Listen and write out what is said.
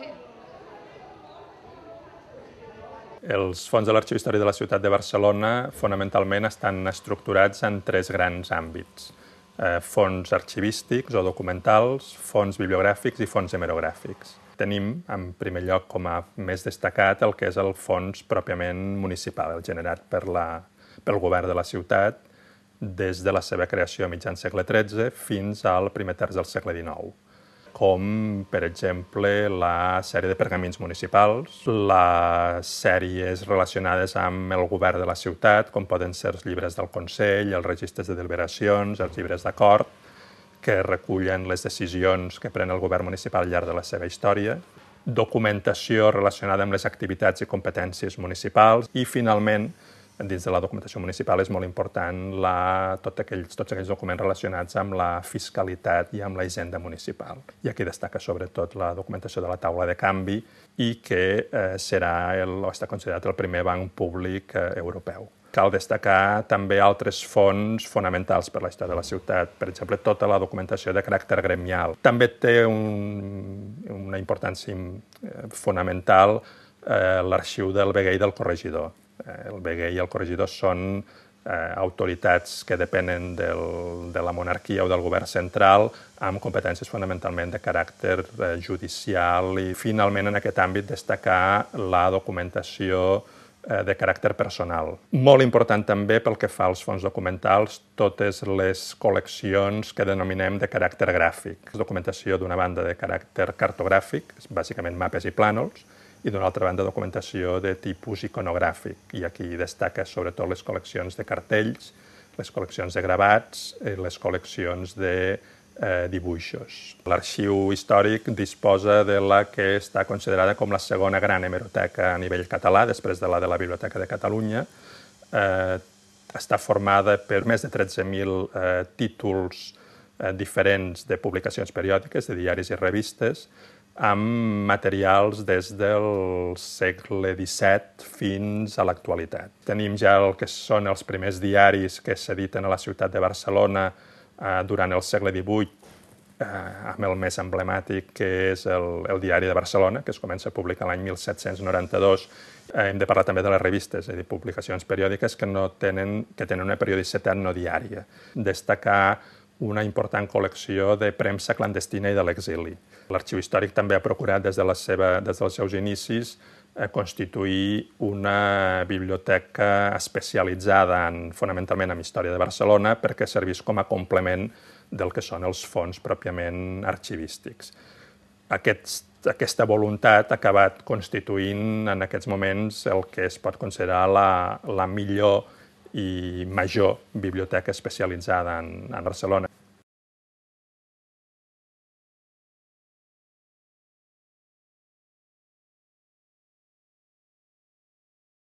Sí, Els fons de l'Arxiu Històric de la Ciutat de Barcelona fonamentalment estan estructurats en tres grans àmbits. Eh, fons arxivístics o documentals, fons bibliogràfics i fons hemerogràfics. Tenim, en primer lloc, com a més destacat, el que és el fons pròpiament municipal, el generat per la, pel govern de la ciutat des de la seva creació a mitjan segle XIII fins al primer terç del segle XIX com, per exemple, la sèrie de pergamins municipals, les sèries relacionades amb el govern de la ciutat, com poden ser els llibres del Consell, els registres de deliberacions, els llibres d'acord, que recullen les decisions que pren el govern municipal al llarg de la seva història, documentació relacionada amb les activitats i competències municipals i, finalment, dins de la documentació municipal és molt important la, tot aquells, tots aquells documents relacionats amb la fiscalitat i amb la hisenda municipal. I aquí destaca sobretot la documentació de la taula de canvi i que eh, serà el, o està considerat el primer banc públic eh, europeu. Cal destacar també altres fons fonamentals per a la història de la ciutat, per exemple, tota la documentació de caràcter gremial. També té un, una importància eh, fonamental eh, l'arxiu del Veguer del Corregidor, Eh, el veguer i el corregidor són eh, autoritats que depenen del, de la monarquia o del govern central amb competències fonamentalment de caràcter eh, judicial i finalment en aquest àmbit destacar la documentació eh, de caràcter personal. Molt important també pel que fa als fons documentals totes les col·leccions que denominem de caràcter gràfic. Documentació d'una banda de caràcter cartogràfic, bàsicament mapes i plànols, i d'una altra banda documentació de tipus iconogràfic. I aquí destaca sobretot les col·leccions de cartells, les col·leccions de gravats, eh, les col·leccions de eh, dibuixos. L'arxiu històric disposa de la que està considerada com la segona gran hemeroteca a nivell català, després de la de la Biblioteca de Catalunya. Eh, està formada per més de 13.000 eh, títols eh, diferents de publicacions periòdiques, de diaris i revistes, amb materials des del segle XVII fins a l'actualitat. Tenim ja el que són els primers diaris que s'editen a la ciutat de Barcelona eh, durant el segle XVIII, eh, amb el més emblemàtic que és el, el Diari de Barcelona, que es comença a publicar l'any 1792. Eh, hem de parlar també de les revistes, és a dir, publicacions periòdiques que, no tenen, que tenen una periodicitat no diària. Destacar una important col·lecció de premsa clandestina i de l'exili. L'arxiu històric també ha procurat, des, de la seva, des dels seus inicis, eh, constituir una biblioteca especialitzada en, fonamentalment en història de Barcelona perquè servís com a complement del que són els fons pròpiament arxivístics. Aquest, aquesta voluntat ha acabat constituint en aquests moments el que es pot considerar la, la millor i major biblioteca especialitzada en, en Barcelona.